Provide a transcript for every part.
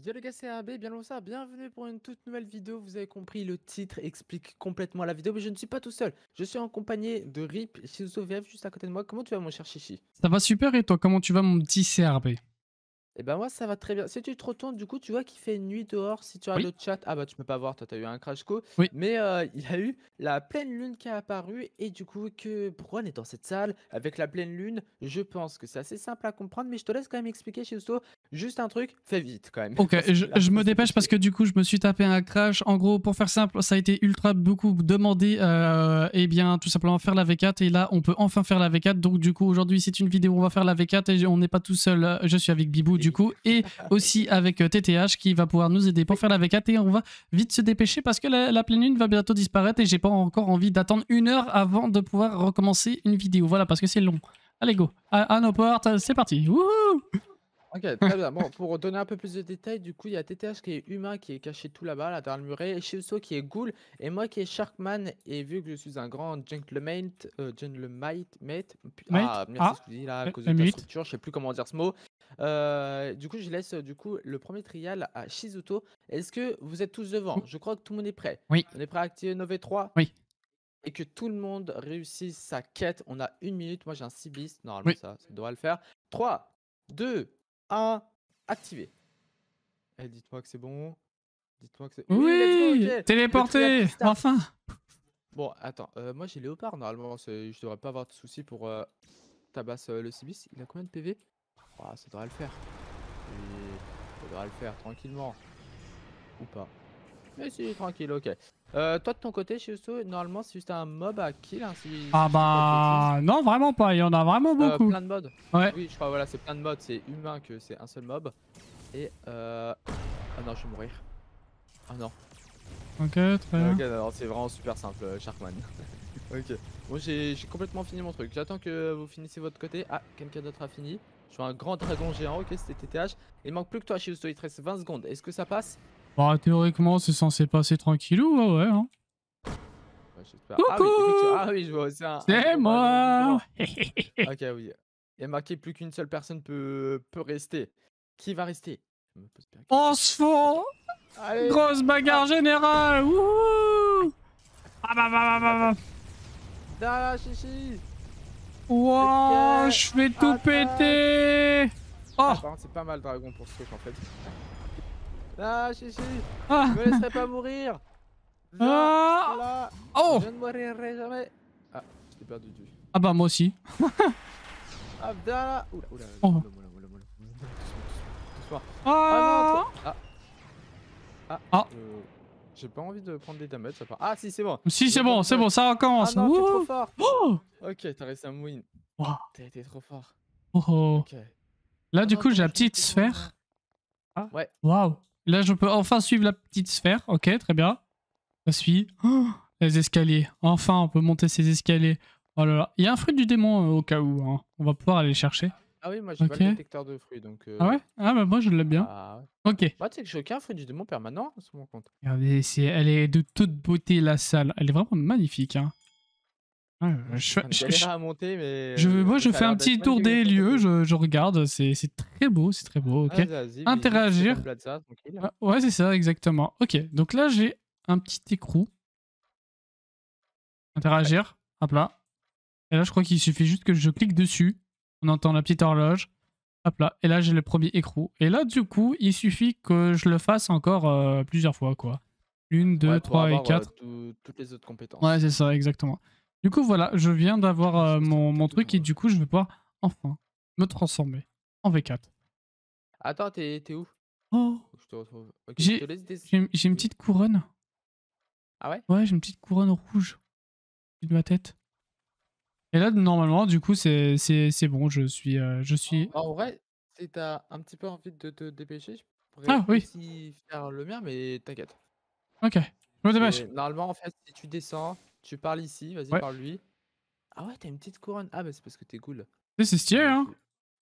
Dialogue les bien CRB, ça, bienvenue pour une toute nouvelle vidéo. Vous avez compris, le titre explique complètement la vidéo, mais je ne suis pas tout seul. Je suis en compagnie de Rip, vous VF, juste à côté de moi. Comment tu vas, mon cher Chichi Ça va super, et toi, comment tu vas, mon petit CRB et ben moi ça va très bien. Si tu te retournes, du coup, tu vois qu'il fait nuit dehors. Si tu as le chat, ah bah tu peux pas voir, toi t'as eu un crash co. Oui. Mais euh, il a eu la pleine lune qui a apparu et du coup que Bron est dans cette salle avec la pleine lune. Je pense que c'est assez simple à comprendre, mais je te laisse quand même expliquer, Shizuto. Juste un truc, fais vite quand même Ok, je, me dépêche parce que du coup, je me suis tapé un crash. En gros, pour faire simple, ça a été ultra beaucoup demandé, euh, eh bien, tout simplement faire la V4. Et là, on peut enfin faire la V4. Donc, du coup, aujourd'hui, c'est une vidéo où on va faire la V4 et on n'est pas tout seul. Je suis avec Bibou, du coup, et aussi avec TTH euh, qui va pouvoir nous aider pour faire la VKT. Et on va vite se dépêcher parce que la, pleine lune va bientôt disparaître et j'ai pas encore envie d'attendre une heure avant de pouvoir recommencer une vidéo. Voilà, parce que c'est long. Allez, go. À, nos c'est parti. Wouhou Ok, très bien. Bon, pour donner un peu plus de détails, du coup, il y a TTH qui est humain, qui est caché tout là-bas, là, derrière le muret, Shivso qui est ghoul, et moi qui est Sharkman, et vu que je suis un grand gentleman, euh, gentleman mate, mate, ah, merci, ah, je là, à cause de la euh, structure, je sais plus comment dire ce mot, euh, du coup, je laisse euh, du coup le premier trial à Shizuto. Est-ce que vous êtes tous devant Je crois que tout le monde est prêt. Oui. On est prêt à activer nos V3 Oui. Et que tout le monde réussisse sa quête. On a une minute. Moi, j'ai un 6 Normalement, ça, ça doit le faire. 3, 2, 1, activé. Eh, dites-moi que c'est bon. Dites-moi que c'est. Oui, Téléporté Enfin Bon, attends. Euh, moi, j'ai Léopard. Normalement, je devrais pas avoir de soucis pour. Tabas le Sibis. Il a combien de PV ah, ça devrait le faire. ça devrait le faire tranquillement. Ou pas. Mais si, tranquille, ok. Euh, toi de ton côté, Shuso, normalement c'est juste un mob à kill. Hein, ah bah non, vraiment pas, il y en a vraiment euh, beaucoup. plein de mobs. Ouais. Oui, je crois, voilà, c'est plein de modes, c'est humain que c'est un seul mob. Et euh... Ah non, je vais mourir. Ah non. Ok, très bien. Ok, alors c'est vraiment super simple, euh, Sharkman. ok. Bon, j'ai complètement fini mon truc. J'attends que vous finissez votre côté. Ah, quelqu'un d'autre a fini. Je vois un grand dragon géant, ok, c'était TTH. Il manque plus que toi, chez le te 20 secondes. Est-ce que ça passe Bah, théoriquement, c'est censé passer tranquillou, ouais, ouais. Hein. ouais ah Coucou ah, oui, je vois aussi un. C'est moi Ok, oui. Il y a marqué plus qu'une seule personne peut, peut rester. Qui va rester On se fout Grosse bagarre ah. générale Wouhou Ah bah bah bah bah bah Dala, chichi Wouah, je vais tout ah, péter oh. ah, c'est pas mal dragon pour ce truc en fait. Ah, si, si ah. Je me laisserai pas mourir Oh Je ne mourrai jamais Ah, j'ai perdu du. Ah bah, moi aussi Abdallah Oula, oula, oh. Ah, j'ai pas envie de prendre des damage, Ah si, c'est bon. Si, c'est bon, c'est bon, ça recommence. Ah non, t'es trop fort. ok, t'as réussi à me win. trop fort. Oh. oh. Là, du ah coup, j'ai la petite sphère. Ah. Ouais. Waouh. Là, je peux enfin suivre la petite sphère. Ok, très bien. Je suis. les escaliers. Enfin, on peut monter ces escaliers. Oh là là. Il y a un fruit du démon euh, au cas où. Hein. On va pouvoir aller chercher. Ah oui, moi j'ai pas le détecteur de fruits, donc euh, Ah ouais? Ah bah moi je l'aime bien. ah Ok. Moi, bah, tu sais que j'ai aucun fruit du démon permanent, hein, sur mon compte. Regardez, ah, c'est, elle est de toute beauté la salle. Elle est vraiment magnifique, hein. je, fais- moi je fais un petit tour des lieux, je, je regarde, c'est très beau, c'est très beau, ok. Ah, Interagir. Ah, ouais, c'est ça, exactement. Ok, donc là j'ai un petit écrou. Interagir, hop là. Et là je crois qu'il suffit juste que je clique dessus. On entend la petite horloge. Hop là. Et là, j'ai le premier écrou. Et là, du coup, il suffit que je le fasse encore euh, plusieurs fois, quoi. Une, deux, trois et euh, quatre. toutes les autres compétences. Ouais, c'est ça, exactement. Du coup, voilà, je viens d'avoir euh, mon, truc et du coup, je vais pouvoir enfin me transformer en V4. Attends, t'es où Oh j'ai une petite couronne. Ah ouais Ouais, j'ai une petite couronne rouge de ma tête. Et là, normalement, du coup, c'est bon, je suis. Euh, je suis... En, en vrai, si t'as un petit peu envie de te dépêcher, je pourrais ah, oui. aussi faire le mien, mais t'inquiète. Ok, je me dépêche. Normalement, en fait, si tu descends, tu parles ici, vas-y, par parle-lui. Ah ouais, t'as une petite couronne. Ah, bah c'est parce que t'es cool. C'est stylé, hein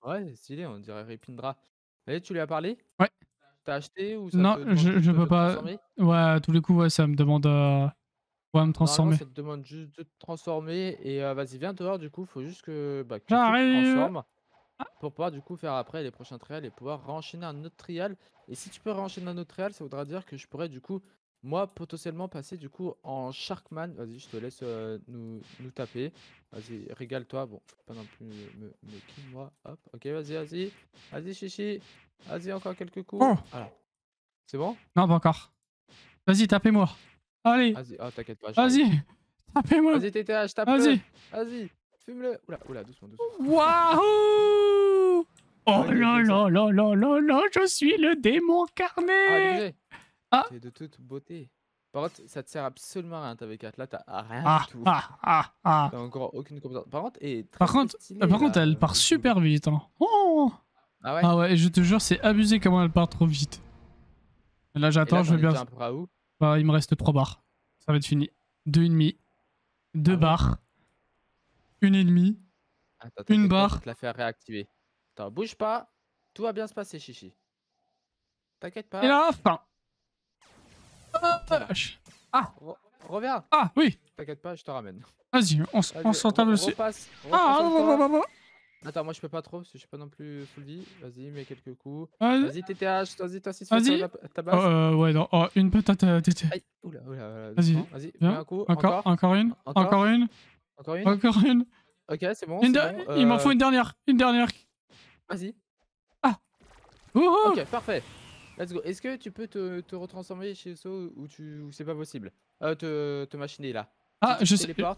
Ouais, c'est stylé, on dirait Ripindra. tu lui as parlé Ouais. T'as acheté ou ça Non, je, je peux pas. Ouais, à tous les coups, ouais, ça me demande. Euh, me transformer. Ça te demande juste de te transformer et vas-y, viens te du coup, faut juste que, bah, tu te transformes ah! pour pouvoir du coup faire après les prochains trials et pouvoir re-enchaîner un autre trial. Et si tu peux renchaîner un autre trial, ça voudra dire que je pourrais du coup, moi, potentiellement passer du coup en Sharkman. Vas-y, je te laisse nous, nous taper. Vas-y, régale-toi. Bon, pas non plus me, kill, moi. Hop, ok, vas-y, vas-y. Vas-y, chichi. Vas-y, encore quelques coups. Oh! C'est bon Non, pas encore. Vas-y, tapez-moi. Allez. Vas-y, oh, t'inquiète pas. Vas-y. Tapez-moi. Vas-y, TTH, tape Vas-y. Vas-y. Fume-le. Oula, oula, doucement, doucement. Waouh Oh là là là là là là, je suis le démon carné Ah, T'es de toute beauté. Par contre, ça te sert absolument à rien, ta V4. Là, t'as rien ah, du tout. Ah, ah, ah. T'as encore aucune compétence. Par contre, et par, contre par contre, elle euh, part super vite. Hein. Oh ah ouais Ah ouais, je te jure, c'est abusé comment elle part trop vite. Là, j'attends, je veux bien. Bah, il me reste 3 barres. Ça va être fini. 2,5. 2 ah barres. 1,5. Attends, une barre. la faire réactiver. Attends, bouge pas. Tout va bien se passer, Chichi. T'inquiète pas. Et là, fin. Ah, ah. Reviens. Ah oui. T'inquiète pas, je te ramène. Vas-y, on, on s'entame aussi. Ah, Attends, moi je peux pas trop, parce je suis pas non plus full vie. Vas-y, mets quelques coups. Ah, euh, vas-y, TTH, vas-y, toi, tu vas ta base. Oh, euh, ouais, non, oh, une patate TTH. Euh, oula, oula, Vas-y, vas-y, un coup. Encore, encore, une, encore, une, encore une, encore une. Ok, c'est bon. Il m'en euh. faut une dernière, une dernière. Vas-y. Ah Ok, parfait. Let's go. Est-ce que tu peux te, retransformer chez So ou, tu, c'est pas possible euh, te, te machiner là. Ah, je sais. Qu'est-ce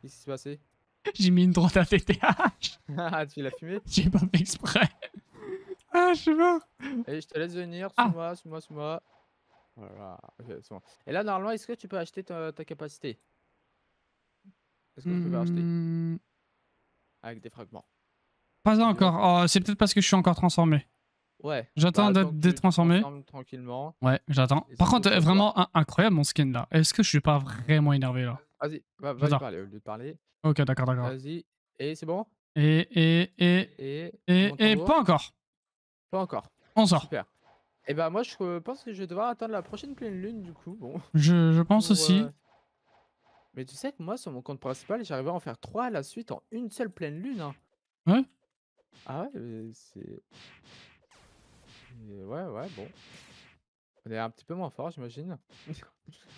qui s'est passé j'ai mis une droite à TTH. ah, tu l'as fumé J'ai pas fait exprès. Ah, je suis mort Allez, je te laisse venir. Ah. Suis-moi, ah. moi suis-moi. Voilà. Et là, normalement, est-ce que tu peux acheter ta, capacité Est-ce que tu peux acheter hmm. Avec des fragments. Pas encore. Oh, c'est peut-être parce que je suis encore transformé. Ouais. J'attends bah, d'être transformé. Tranquillement. Ouais, j'attends. Par contre, vraiment incroyable mon skin là. Est-ce que je suis pas vraiment énervé là Vas-y, vas-y parler au lieu de parler. Ok, d'accord, d'accord. Vas-y. Et c'est bon Et, et, et. Et, et, et pas encore. Pas encore. On sort. Super. Et eh ben moi, je pense que je vais devoir attendre la prochaine pleine lune, du coup. Bon. Je, pense aussi. Euh, mais tu sais que moi, sur mon compte principal, j'arrivais à en faire trois à la suite en une seule pleine lune. Hein. Ouais Ah ouais, c'est. Ouais, ouais, bon. On est un petit peu moins fort, j'imagine.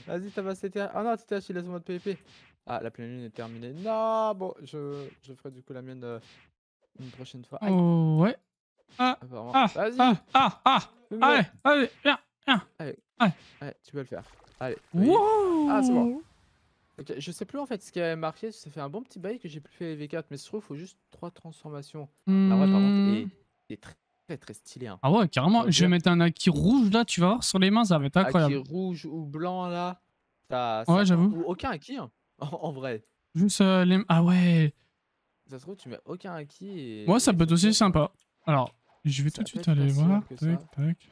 Vas-y, ça tes c'était Ah non, t'es acheté laisse moi de PVP. Ah, la pleine lune est terminée. Non, bon, je, je ferai du coup la mienne euh, une prochaine fois. Oh, ouais. Ah, ah, vas-y. Ah, ah, ah. Allez, allez, viens, viens. Allez. tu peux le faire. Allez. Ah, c'est bon. je sais plus en fait ce qui avait marqué. Ça fait un bon petit bail que j'ai plus fait les V4, mais se trouve, il faut juste trois transformations. Mmh. La vraie par hmm. très Très stylé. Hein. Ah ouais, carrément. Je vais euh, mettre un acquis rouge là, tu vas voir sur les mains, ça va être incroyable. Acquis rouge ou blanc là. t'as... ouais, j'avoue. Aucun acquis hein, en vrai. Juste euh, les les. Ah ouais. Ça se trouve, tu mets aucun acquis. Et... Ouais, ça peut être aussi sympa. Alors, je vais tout de suite aller voir. Tac, tac.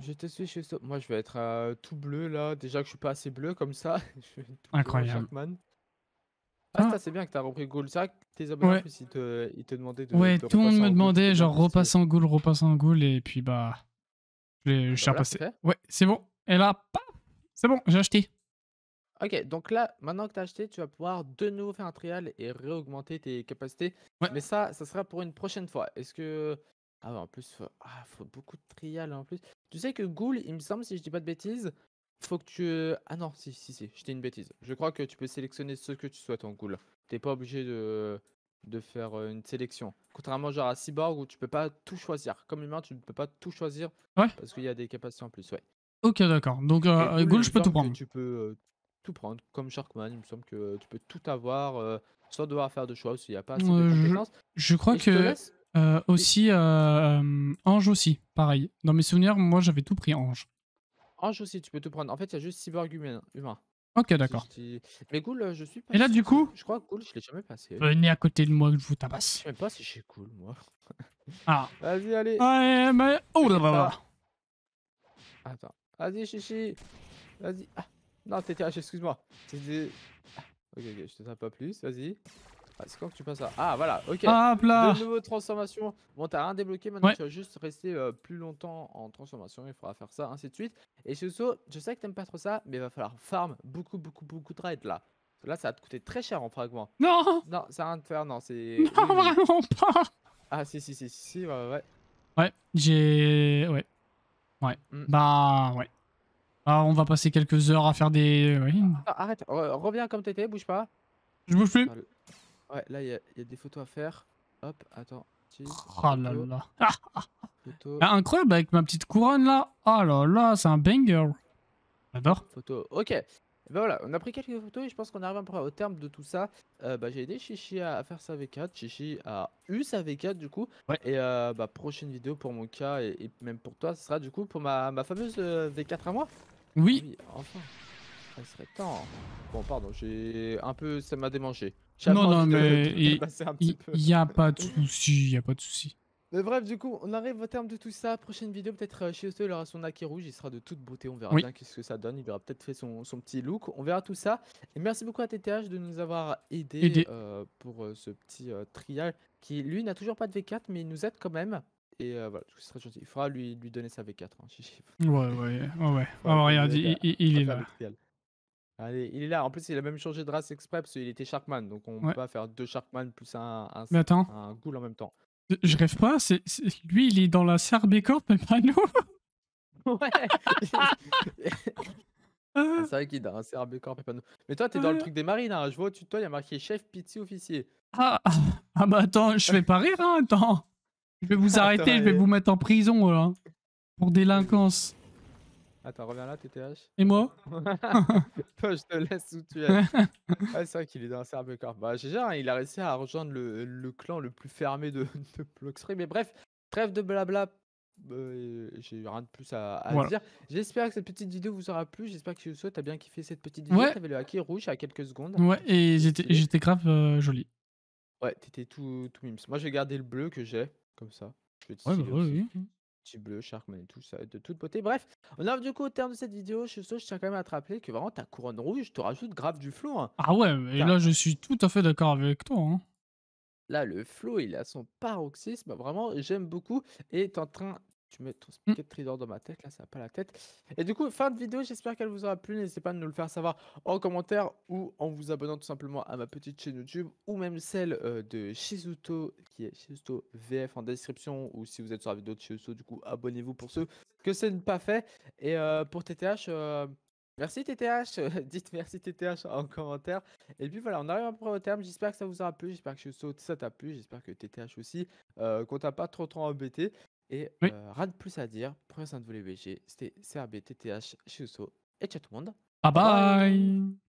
Je te suis chez Moi, je vais être euh, tout bleu là. Déjà que je suis pas assez bleu comme ça. Incroyable. Ah, ça c'est bien que t'as repris Ghoul. C'est que tes abonnés ils te, demandaient de. Ouais, tout le monde me demandait, genre, repasse en Ghoul, repasse en Ghoul, et puis bah. Je suis ah bah repassé. Ouais, c'est bon. Et là, paf C'est bon, j'ai acheté. Ok, donc là, maintenant que t'as acheté, tu vas pouvoir de nouveau faire un trial et réaugmenter tes capacités. Ouais. Mais ça, ça sera pour une prochaine fois. Est-ce que. Ah, en plus, faut... Ah, faut beaucoup de trial en plus. Tu sais que Ghoul, il me semble, si je dis pas de bêtises, faut que tu. Euh, ah non, si, si, si, j'étais une bêtise. Je crois que tu peux sélectionner ce que tu souhaites en ghoul. T'es pas obligé de... de faire euh, une sélection. Contrairement genre à Cyborg où tu peux pas tout choisir. Comme humain, tu ne peux pas tout choisir. Parce qu'il y a des capacités en plus, ouais. Ok, d'accord. Donc, euh, ghoul, je peux tout prendre. Tu peux tout prendre. Comme Sharkman, il me semble que tu peux tout avoir Soit sans devoir faire de choix s'il n'y a pas assez de Je, crois que. aussi, Ange aussi, pareil. Dans mes souvenirs, moi j'avais tout pris Ange. Ange ah, aussi, tu peux te prendre. En fait, il y a juste cyborg humain. Ok, d'accord. Mais cool je suis pas. Et là, du coup Je crois que cool je l'ai jamais passé. Venez à côté de moi que je vous tabasse. Je sais pas si j'ai cool moi. Ah. Vas-y, allez. Ouais, ah, eh, eh, mais... Oh là là. là Attends. Vas-y, chichi. Vas-y. Ah. Non, tiré, ah, excuse-moi. C'était. Ok, ok, je te tape pas plus. Vas-y. Ah, c'est quand que tu passes ça Ah, voilà, ok. De nouveau transformation. Bon, t'as rien débloqué, maintenant tu vas juste rester euh, plus longtemps en transformation. Il faudra faire ça, ainsi de suite. Et Soso, je sais que t'aimes pas trop ça, mais il va falloir farm beaucoup, beaucoup, beaucoup de raids là. Là, ça va te coûter très cher en fragments. Non Non, ça rien de faire, non, c'est. Non, vraiment pas Ah, si, si, si, si, ouais, ouais. Ouais, j'ai. Ouais. Ouais. Mm. Bah, ouais. Ah, on va passer quelques heures à faire des. arrête, reviens comme t'étais, bouge pas. Je bouge plus. Bah, Ouais, là, il y, a- des photos à faire. Hop, attends. Oh là là. Ah, incroyable avec ma petite couronne là. Oh là là, c'est un banger. J'adore. photo. Ok. Bah voilà, on a pris quelques photos et je pense qu'on arrive un peu au terme de tout ça. Euh, bah, j'ai aidé Chichi à faire sa V4. Chichi a eu sa V4 du coup. Ouais. Et euh, bah, prochaine vidéo pour mon cas et, même pour toi, ce sera du coup pour ma, ma fameuse euh, V4 à moi. Oui, Oui, enfin. Ça ah, serait temps. Bon, pardon, j'ai un peu. Ça m'a démangé. Non, non, mais il n'y a pas de souci, il n'y a pas de souci. Mais bref, du coup, on arrive au terme de tout ça. Prochaine vidéo, peut-être euh, chez Osteo, il aura son acquis rouge, il sera de toute beauté, on verra bien qu'est-ce que ça donne, il verra peut-être fait son, son, petit look, on verra tout ça. Et merci beaucoup à TTH de nous avoir aidé, euh, pour euh, ce petit trial qui, lui, n'a toujours pas de V4, mais il nous aide quand même. Et voilà, ce serait gentil. Il faudra lui, lui donner sa V4. Hein, ouais, ouais, ouais, ouais. Oh, regarde, il, il, il, il est Allez, ah, il est là. En plus, il a même changé de race exprès parce qu'il était Sharkman. Donc, on peut pas faire deux Sharkman plus un, un, ghoul en même temps. je- rêve pas. Lui, il est dans la CRB Corp, mais pas nous. Ouais. Ah. Ah, c'est vrai qu'il dans la Corp mais pas nous. Mais toi, t'es dans le truc des marines. hein. Je vois au-dessus de toi, il y a marqué chef, pizzi, officier. ah, ah, bah attends, je vais pas rire, hein, attends. Je vais vous arrêter, je vais vous mettre en prison, là. Hein, pour délinquance. Attends, reviens là, TTH. Et moi je te laisse où tu es. ah, c'est vrai qu'il est dans un cerveau Bah, GG, hein, il a réussi à rejoindre le, clan le plus fermé de, de Mais bref, trêve de blabla. Euh, J'ai rien de plus à, dire. J'espère que cette petite vidéo vous aura plu. J'espère que tu as bien kiffé cette petite vidéo. Ouais. le hacker rouge à quelques secondes. Ouais, et j'étais grave euh, joli. Ouais, t'étais tout, tout mimes. Moi, je vais le bleu que j'ai, comme ça. ouais, bah, oui petit bleu, Sharkman et tout ça, de toute beauté. Bref, on arrive du coup au terme de cette vidéo. Je, je tiens quand même à te rappeler que vraiment ta couronne rouge te rajoute grave du flow. Hein. Ah ouais, et là je suis tout à fait d'accord avec toi. Hein. Là, le flow, il a son paroxysme. Vraiment, j'aime beaucoup. Et en train tu mets ton de trésor dans ma tête, là, ça n'a pas la tête. Et du coup, fin de vidéo, j'espère qu'elle vous aura plu. N'hésitez pas à nous le faire savoir en commentaire ou en vous abonnant tout simplement à ma petite chaîne YouTube ou même celle euh, de Shizuto, qui est Shizuto VF en description. Ou si vous êtes sur la vidéo de Shizuto, du coup, abonnez-vous pour ceux que ce n'est pas fait. Et euh, pour TTH, euh, merci TTH. Dites merci TTH en commentaire. Et puis voilà, on arrive à après au terme. J'espère que ça vous aura plu. J'espère que Shizuto, ça t'a plu. J'espère que TTH aussi. Qu'on t'a pas trop trop embêté. Et rien de plus à dire. Prenez soin de vous C'était CRB, TTH, Uso e et ciao tout le monde. bye. bye.